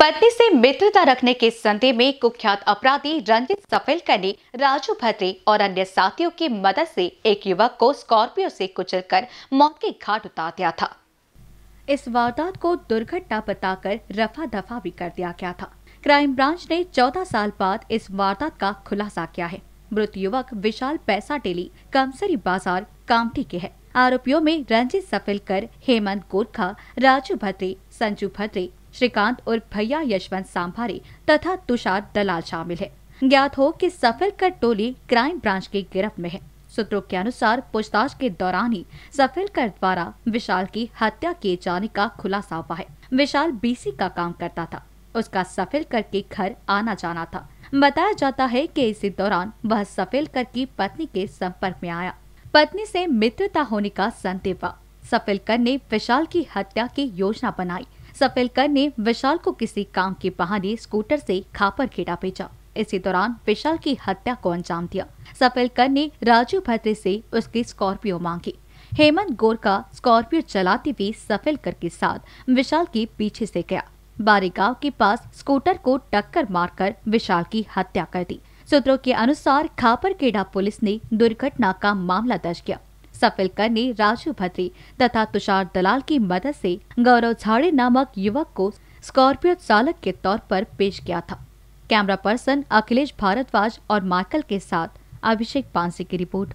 पत्नी से मित्रता रखने के संदेह में कुख्यात अपराधी रंजित सफेलकर ने राजू भद्रे और अन्य साथियों की मदद से एक युवक को स्कॉर्पियो से कुचलकर मौत के घाट उतार दिया था इस वारदात को दुर्घटना बताकर रफा दफा भी कर दिया गया था क्राइम ब्रांच ने 14 साल बाद इस वारदात का खुलासा किया है मृत युवक विशाल पैसा टेली कमसरी बाजार कामठी के है आरोपियों में रंजित सफेलकर हेमंत गोरखा राजू भद्रे संजू भद्रे श्रीकांत और भैया यशवंत सांभारी तथा तुषार दलाल शामिल है ज्ञात हो कि सफल का टोली क्राइम ब्रांच की गिरफ्त में है सूत्रों के अनुसार पूछताछ के दौरान ही सफेलकर द्वारा विशाल की हत्या किए जाने का खुलासा हुआ है विशाल बीसी का काम करता था उसका कर के घर आना जाना था बताया जाता है कि इसी दौरान वह कर की पत्नी के संपर्क में आया पत्नी से मित्रता होने का संदेह हुआ सफेलकर ने विशाल की हत्या की योजना बनाई सफेलकर ने विशाल को किसी काम के बहाने स्कूटर से खापर घेरा भेजा इसी दौरान विशाल की हत्या को अंजाम दिया सफेलकर ने राजू भद्रे से उसकी स्कॉर्पियो मांगी हेमंत गोरका स्कॉर्पियो चलाते हुए सफेलकर के साथ विशाल के पीछे से गया बारीगांव के पास स्कूटर को टक्कर मारकर विशाल की हत्या कर दी सूत्रों के अनुसार खेडा पुलिस ने दुर्घटना का मामला दर्ज किया सफल करने राजू भद्री तथा तुषार दलाल की मदद से गौरव झाड़े नामक युवक को स्कॉर्पियो चालक के तौर पर पेश किया था कैमरा पर्सन अखिलेश भारद्वाज और माइकल के साथ अभिषेक पांसे की रिपोर्ट